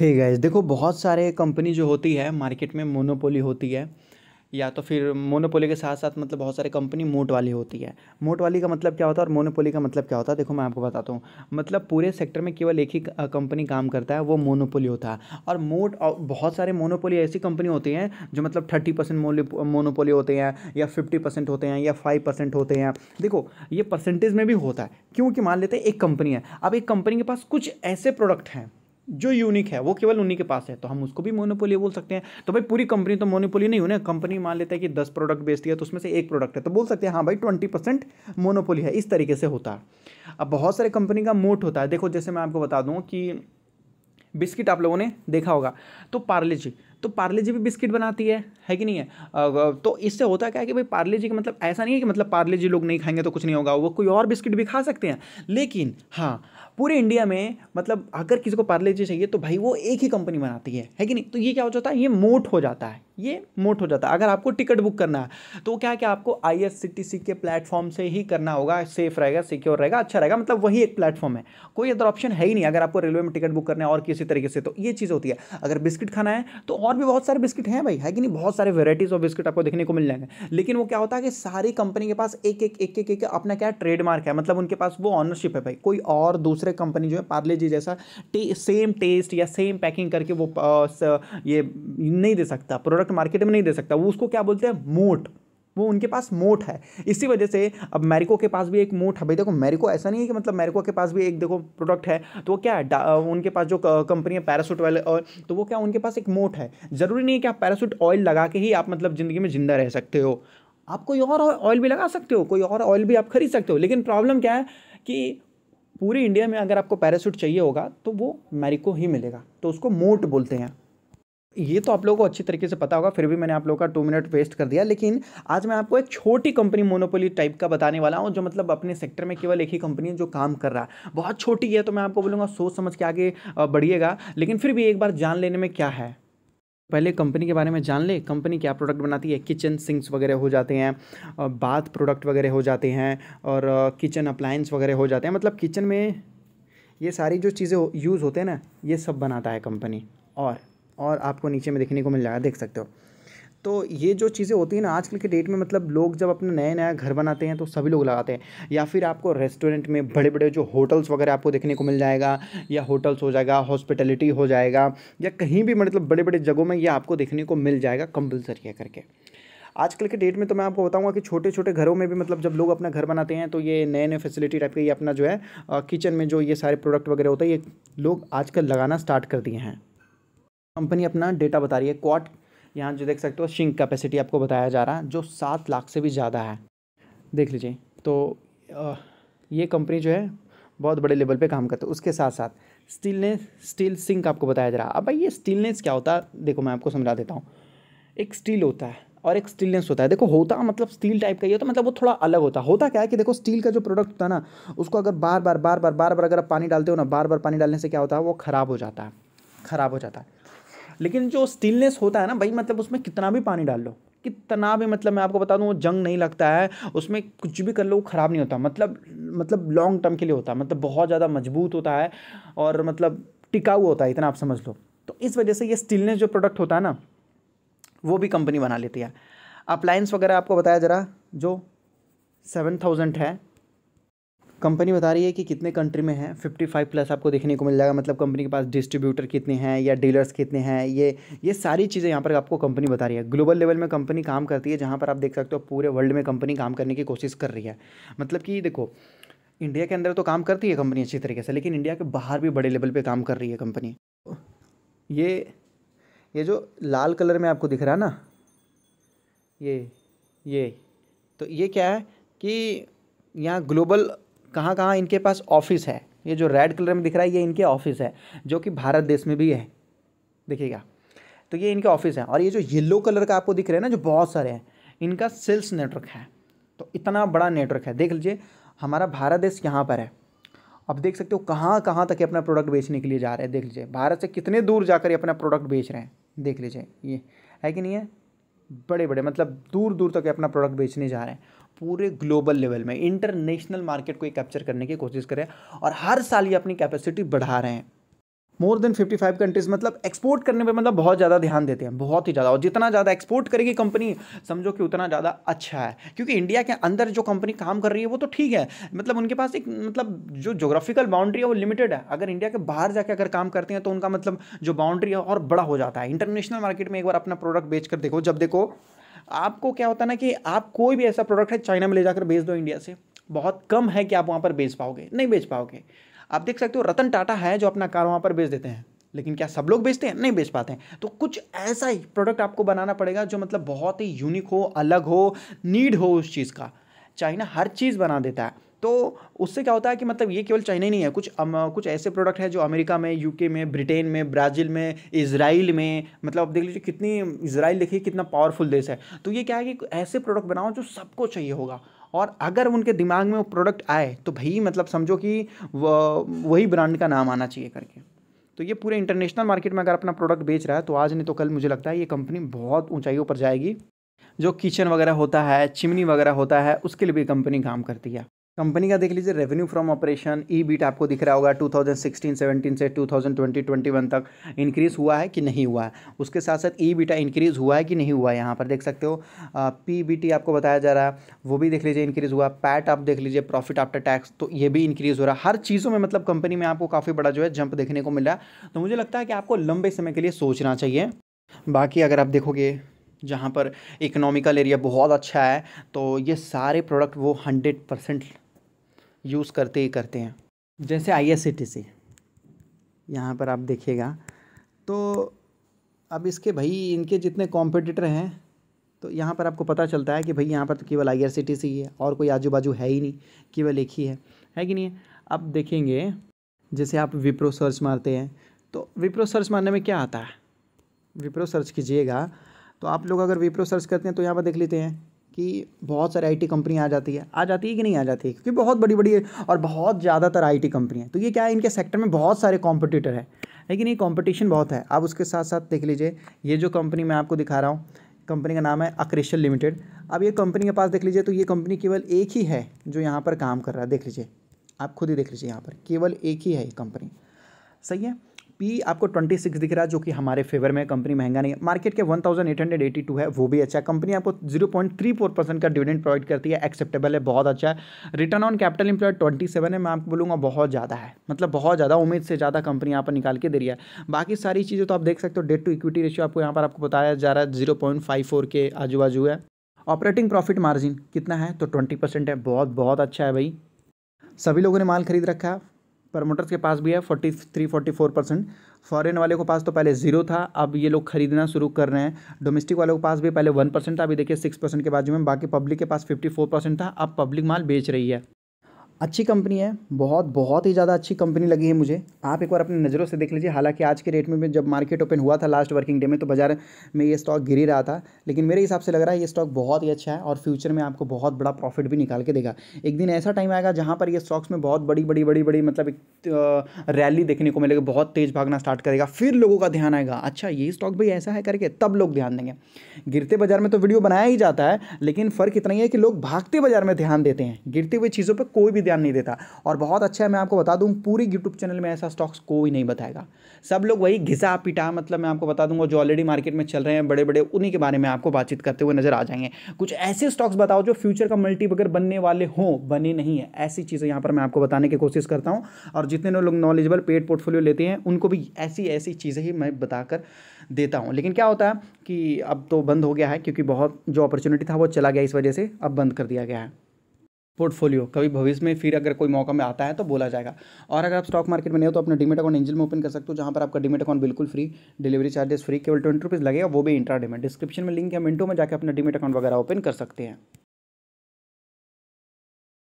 हे hey guys देखो बहुत सारे कंपनी जो होती है मार्केट में मोनोपोली होती है या तो फिर मोनोपोली के साथ साथ मतलब बहुत सारे कंपनी मोट वाली होती है मोट वाली का मतलब क्या होता है और मोनोपोली का मतलब क्या होता है देखो मैं आपको बताता हूँ मतलब पूरे सेक्टर में केवल एक ही कंपनी काम करता है वो मोनोपोली होता है और मोट बहुत सारे मोनोपोली ऐसी कंपनी होती हैं जो मतलब थर्टी परसेंट मोनोपोली होते हैं या फिफ्टी परसेंट होते हैं या फाइव परसेंट होते हैं देखो ये परसेंटेज में भी होता है क्योंकि मान लेते हैं एक कंपनी है अब एक कंपनी के पास कुछ ऐसे प्रोडक्ट हैं जो यूनिक है वो केवल उन्हीं के पास है तो हम उसको भी मोनोपोली बोल सकते हैं तो भाई पूरी कंपनी तो मोनोपोली नहीं होने कंपनी मान लेता है कि दस प्रोडक्ट बेचती है तो उसमें से एक प्रोडक्ट है तो बोल सकते हैं हाँ भाई ट्वेंटी परसेंट मोनोपोली है इस तरीके से होता है अब बहुत सारे कंपनी का मोट होता है देखो जैसे मैं आपको बता दूँ कि बिस्किट आप लोगों ने देखा होगा तो पार्ले जी तो पार्ले जी भी बिस्किट बनाती है है कि नहीं है तो इससे होता क्या है कि भाई पार्ले जी का मतलब ऐसा नहीं है कि मतलब पार्ले जी लोग नहीं खाएंगे तो कुछ नहीं होगा वो कोई और बिस्किट भी खा सकते हैं लेकिन हाँ पूरे इंडिया में मतलब अगर किसी को पार्ले जी चाहिए तो भाई वो एक ही कंपनी बनाती है है कि नहीं तो ये क्या हो जाता है ये मोट हो जाता है ये मोट हो जाता है अगर आपको टिकट बुक करना है तो क्या है कि आपको आई के प्लेटफॉर्म से ही करना होगा सेफ रहेगा सिक्योर रहेगा अच्छा रहेगा मतलब वही एक प्लेटफॉर्म है कोई अदर ऑप्शन है ही नहीं अगर आपको रेलवे में टिकट बुक करना है और किसी तरीके से तो ये चीज़ होती है अगर बिस्किट खाना है तो और भी बहुत सारे बिस्किट हैं भाई है कि नहीं बहुत सारे वेराइटीज़ ऑफ बिस्किट आपको देखने को मिल जाएंगे लेकिन वो क्या होता है कि सारी कंपनी के पास एक एक एक एक एक अपना क्या ट्रेडमार्क है मतलब उनके पास वो ऑनरशिप है भाई कोई और दूसरे कंपनी जो है पार्ले जी जैसा टे, सेम टेस्ट या सेम पैकिंग करके वो आ, स, ये नहीं दे सकता प्रोडक्ट मार्केट में नहीं दे सकता वो उसको क्या बोलते हैं मोट वो उनके पास मोट है इसी वजह से अब मैरिको के पास भी एक मोट है भाई देखो मेरिको ऐसा नहीं है कि मतलब मेरिको के पास भी एक देखो प्रोडक्ट है तो क्या उनके पास जो कंपनी है पैरासूट वाले और तो वो क्या उनके पास एक मोट है ज़रूरी नहीं है कि आप पैरासूट ऑयल लगा के ही आप मतलब ज़िंदगी में ज़िंदा रह सकते हो आप कोई और ऑयल भी लगा सकते हो कोई और ऑयल भी आप खरीद सकते हो लेकिन प्रॉब्लम क्या है कि पूरी इंडिया में अगर आपको पैरासूट चाहिए होगा तो वो मैरिको ही मिलेगा तो उसको मोट बोलते हैं ये तो आप लोगों को अच्छी तरीके से पता होगा फिर भी मैंने आप लोगों का टू मिनट वेस्ट कर दिया लेकिन आज मैं आपको एक छोटी कंपनी मोनोपोली टाइप का बताने वाला हूँ जो मतलब अपने सेक्टर में केवल एक ही कंपनी है जो काम कर रहा है बहुत छोटी है तो मैं आपको बोलूँगा सोच समझ के आगे बढ़िएगा लेकिन फिर भी एक बार जान लेने में क्या है पहले कंपनी के बारे में जान ले कंपनी क्या प्रोडक्ट बनाती है किचन सिंक्स वगैरह हो जाते हैं बाथ प्रोडक्ट वगैरह हो जाते हैं और किचन अप्लायंस वगैरह हो जाते हैं मतलब किचन में ये सारी जो चीज़ें यूज़ होते हैं ना ये सब बनाता है कंपनी और और आपको नीचे में देखने को मिल जाएगा देख सकते हो तो ये जो चीज़ें होती हैं ना आजकल के डेट में मतलब लोग जब अपना नया नया घर बनाते हैं तो सभी लोग लगाते हैं या फिर आपको रेस्टोरेंट में बड़े बड़े जो होटल्स वगैरह आपको देखने को मिल जाएगा या होटल्स हो जाएगा हॉस्पिटलिटी हो जाएगा या कहीं भी मतलब बड़े बड़े जगहों में ये आपको देखने को मिल जाएगा कंपलसरी है करके आजकल के डेट में तो मैं आपको बताऊंगा कि छोटे छोटे घरों में भी मतलब जब लोग अपना घर बनाते हैं तो ये नए नए फैसिलिटी टाइप के ये अपना जो है किचन में जो ये सारे प्रोडक्ट वगैरह होता है ये लोग आजकल लगाना स्टार्ट कर दिए हैं कंपनी अपना डेटा बता रही है क्वाट यहाँ जो देख सकते हो शिंक कैपेसिटी आपको बताया जा रहा है जो सात लाख से भी ज़्यादा है देख लीजिए तो ये कंपनी जो है बहुत बड़े लेवल पे काम करते है उसके साथ साथ स्टीलनेस स्टील सिंक आपको बताया जा रहा है अब भाई ये स्टीलनेस क्या होता है देखो मैं आपको समझा देता हूँ एक स्टील होता है और एक स्टीलनेस होता है देखो होता मतलब स्टील टाइप का ही होता मतलब वो थोड़ा अलग होता होता क्या है कि देखो स्टील का जो प्रोडक्ट होता है ना उसको अगर बार बार बार बार बार बार अगर आप पानी डालते हो ना बार बार पानी डालने से क्या होता है वो ख़राब हो जाता है ख़राब हो जाता है लेकिन जो स्टिलनेस होता है ना भाई मतलब उसमें कितना भी पानी डाल लो कितना भी मतलब मैं आपको बता दूँ वो जंग नहीं लगता है उसमें कुछ भी कर लो वो ख़राब नहीं होता मतलब मतलब लॉन्ग टर्म के लिए होता है मतलब बहुत ज़्यादा मजबूत होता है और मतलब टिकाऊ होता है इतना आप समझ लो तो इस वजह से ये स्टिलनेस जो प्रोडक्ट होता है ना वो भी कंपनी बना लेती है अप्लाइंस वगैरह आपको बताया ज़रा जो सेवन थाउजेंड है कंपनी बता रही है कि कितने कंट्री में है 55 प्लस आपको देखने को मिल जाएगा मतलब कंपनी के पास डिस्ट्रीब्यूटर कितने हैं या डीलर्स कितने हैं ये ये सारी चीज़ें यहाँ पर आपको कंपनी बता रही है ग्लोबल लेवल में कंपनी काम करती है जहाँ पर आप देख सकते हो पूरे वर्ल्ड में कंपनी काम करने की कोशिश कर रही है मतलब कि देखो इंडिया के अंदर तो काम करती है कंपनी अच्छी तरीके से लेकिन इंडिया के बाहर भी बड़े लेवल पर काम कर रही है कंपनी ये ये जो लाल कलर में आपको दिख रहा है ना ये ये तो ये क्या है कि यहाँ ग्लोबल कहाँ कहाँ इनके पास ऑफिस है ये जो रेड कलर में दिख रहा है ये इनके ऑफिस है जो कि भारत देश में भी है देखिएगा तो ये इनके ऑफिस है और ये जो येलो कलर का आपको दिख रहा है ना जो बहुत सारे हैं इनका सेल्स नेटवर्क है तो इतना बड़ा नेटवर्क है देख लीजिए हमारा भारत देश यहाँ पर है अब देख सकते हो कहाँ कहाँ तक अपना प्रोडक्ट बेचने के लिए जा रहे हैं देख लीजिए भारत से कितने दूर जाकर अपना प्रोडक्ट बेच रहे हैं देख लीजिए ये है कि नहीं है बड़े बड़े मतलब दूर दूर तक अपना प्रोडक्ट बेचने जा रहे हैं पूरे ग्लोबल लेवल में इंटरनेशनल मार्केट को कैप्चर करने की कोशिश कर रहे हैं और हर साल ये अपनी कैपेसिटी बढ़ा रहे हैं मोर देन 55 कंट्रीज़ मतलब एक्सपोर्ट करने पे मतलब बहुत ज़्यादा ध्यान देते हैं बहुत ही ज़्यादा और जितना ज़्यादा एक्सपोर्ट करेगी कंपनी समझो कि उतना ज़्यादा अच्छा है क्योंकि इंडिया के अंदर जो कंपनी काम कर रही है वो तो ठीक है मतलब उनके पास एक मतलब जो जोग्राफिकल बाउंड्री है वो लिमिटेड है अगर इंडिया के बाहर जाकर अगर काम करते हैं तो उनका मतलब जो बाउंड्री है और बड़ा हो जाता है इंटरनेशनल मार्केट में एक बार अपना प्रोडक्ट बेच कर देखो जब देखो आपको क्या होता है ना कि आप कोई भी ऐसा प्रोडक्ट है चाइना में ले जाकर बेच दो इंडिया से बहुत कम है कि आप वहाँ पर बेच पाओगे नहीं बेच पाओगे आप देख सकते हो रतन टाटा है जो अपना कार वहाँ पर बेच देते हैं लेकिन क्या सब लोग बेचते हैं नहीं बेच पाते हैं तो कुछ ऐसा ही प्रोडक्ट आपको बनाना पड़ेगा जो मतलब बहुत ही यूनिक हो अलग हो नीड हो उस चीज़ का चाइना हर चीज़ बना देता है तो उससे क्या होता है कि मतलब ये केवल चाइना ही नहीं है कुछ अम, कुछ ऐसे प्रोडक्ट हैं जो अमेरिका में यूके में ब्रिटेन में ब्राज़ील में इसराइल में मतलब आप देख लीजिए कितनी इसराइल देखिए कितना पावरफुल देश है तो ये क्या है कि ऐसे प्रोडक्ट बनाओ जो सबको चाहिए होगा और अगर उनके दिमाग में वो प्रोडक्ट आए तो भाई मतलब समझो कि वही ब्रांड का नाम आना चाहिए करके तो ये पूरे इंटरनेशनल मार्केट में अगर अपना प्रोडक्ट बेच रहा है तो आज नहीं तो कल मुझे लगता है ये कंपनी बहुत ऊंचाइयों पर जाएगी जो किचन वगैरह होता है चिमनी वगैरह होता है उसके लिए भी कंपनी काम करती है कंपनी का देख लीजिए revenue from operation EBIT आपको दिख रहा होगा 2016 17 से 2020 21 तक इंक्रीज़ हुआ है कि नहीं हुआ है उसके साथ साथ ई बीटा इंक्रीज़ हुआ है कि नहीं हुआ है यहाँ पर देख सकते हो पी बी टी आपको बताया जा रहा है वो भी देख लीजिए इंक्रीज़ हुआ पैट आप देख लीजिए प्रॉफिट आफ्टर टैक्स तो ये भी इंक्रीज़ हो रहा है हर चीज़ों में मतलब कंपनी में आपको काफ़ी बड़ा जो है जंप देखने को मिल रहा है तो मुझे लगता है कि आपको लंबे समय के लिए सोचना चाहिए बाकी अगर आप देखोगे जहाँ पर इकोनॉमिकल एरिया बहुत अच्छा है तो ये सारे प्रोडक्ट वो हंड्रेड परसेंट यूज़ करते ही करते हैं जैसे I S C T C यहाँ पर आप देखिएगा तो अब इसके भाई इनके जितने कॉम्पिटिटर हैं तो यहाँ पर आपको पता चलता है कि भाई यहाँ पर तो केवल I R C T C है और कोई आजू बाजू है ही नहीं केवल एक ही है है कि नहीं अब देखेंगे जैसे आप विप्रो सर्च मारते हैं तो विप्रो सर्च मारने में क्या आता है विप्रो सर्च कीजिएगा तो आप लोग अगर विप्रो सर्च करते हैं तो यहाँ पर देख लेते हैं कि बहुत सारी आईटी कंपनी आ जाती है आ जाती है कि नहीं आ जाती है क्योंकि बहुत बड़ी बड़ी और बहुत ज़्यादातर आईटी कंपनी है तो ये क्या है इनके सेक्टर में बहुत सारे कॉम्पिटिटर हैं लेकिन ये कॉम्पिटिशन बहुत है आप उसके साथ साथ देख लीजिए ये जो कंपनी मैं आपको दिखा रहा हूँ कंपनी का नाम है अक्रेशल लिमिटेड अब ये कंपनी के पास देख लीजिए तो ये कंपनी केवल एक ही है जो यहाँ पर काम कर रहा है देख लीजिए आप खुद ही देख लीजिए यहाँ पर केवल एक ही है ये कंपनी सही है पी आपको ट्वेंटी सिक्स दिख रहा है जो कि हमारे फेवर में कंपनी महंगा नहीं है मार्केट के one thousand eight hundred eighty two है वो भी अच्छा कंपनी आपको zero point three four percent का डिविडेंड प्रोवाइड करती है एक्सेप्टेबल है बहुत अच्छा है return on capital employ twenty seven है मैं आपको बोलूँगा बहुत ज़्यादा है मतलब बहुत ज़्यादा उम्मीद से ज़्यादा कंपनी यहाँ पर निकाल के दे रही है बाकी सारी चीज़ें तो आप देख सकते हो डेट टू इक्विटी रेशियो आपको यहाँ पर आपको बताया जा रहा है जीरो पॉइंट फाइव फोर के आजू बाजू है ऑपरेटिंग प्रॉफिट मार्जिन कितना है तो ट्वेंटी परसेंट है बहुत बहुत अच्छा है भाई सभी लोगों ने माल खरीद रखा है प्रमोटर्स के पास भी है forty three forty four percent foreign वाले को पास तो पहले जीरो था अब ये लोग खरीदना शुरू कर रहे हैं डोमेस्टिक वालों के पास भी पहले वन परसेंट था अभी देखिए सिक्स परसेंट के बाजू में बाकी पब्लिक के पास फिफ्टी फोर परसेंट था अब पब्लिक माल बेच रही है अच्छी कंपनी है बहुत बहुत ही ज़्यादा अच्छी कंपनी लगी है मुझे आप एक बार अपनी नज़रों से देख लीजिए हालांकि आज के रेट में जब मार्केट ओपन हुआ था लास्ट वर्किंग डे में तो बाज़ार में ये स्टॉक गिर ही रहा था लेकिन मेरे हिसाब से लग रहा है ये स्टॉक बहुत ही अच्छा है और फ्यूचर में आपको बहुत बड़ा प्रॉफिट भी निकाल के देगा एक दिन ऐसा टाइम आएगा जहाँ पर ये स्टॉक्स में बहुत बड़ी बड़ी बड़ी बड़ी मतलब एक रैली देखने को मिलेगी बहुत तेज़ भागना स्टार्ट करेगा फिर लोगों का ध्यान आएगा अच्छा ये स्टॉक भाई ऐसा है करके तब लोग ध्यान देंगे गिरते बाज़ार में तो वीडियो बनाया ही जाता है लेकिन फ़र्क इतना ही है कि लोग भागते बाज़ार में ध्यान देते हैं गिरती हुई चीज़ों पर कोई भी ध्यान नहीं देता और बहुत अच्छा है मैं आपको बता दूँ पूरी यूट्यूब चैनल में ऐसा स्टॉक्स कोई नहीं बताएगा सब लोग वही घिसा पिटा मतलब मैं आपको बता दूंगा जो ऑलरेडी मार्केट में चल रहे हैं बड़े बड़े उन्हीं के बारे में आपको बातचीत करते हुए नजर आ जाएंगे कुछ ऐसे स्टॉक्स बताओ जो फ्यूचर का मल्टीपगर बनने वाले हों बने नहीं है ऐसी चीज़ें यहाँ पर मैं आपको बताने की कोशिश करता हूँ और जितने लोग नॉलेजेबल पेड पोर्टफोलियो लेते हैं उनको भी ऐसी ऐसी चीज़ें ही मैं बताकर देता हूँ लेकिन क्या होता है कि अब तो बंद हो गया है क्योंकि बहुत जो अपॉर्चुनिटी था वो चला गया इस वजह से अब बंद कर दिया गया है पोर्टफोलियो कभी भविष्य में फिर अगर कोई मौका में आता है तो बोला जाएगा और अगर आप स्टॉक मार्केट में नहीं हो तो अपना डिमेट अकाउंट एंजल में ओपन कर सकते हो जहाँ पर आपका डिमेट अकाउंट बिल्कुल फ्री डिलीवरी चार्जेस फ्री केवल ट्वेंटी रुपीज़ लगेगा वो भी इंट्रा डिमेट डिस्क्रिप्शन में लिंक है मिनटों में जाकर अपना डिमेट अकाउंट वगैरह ओपन कर सकते हैं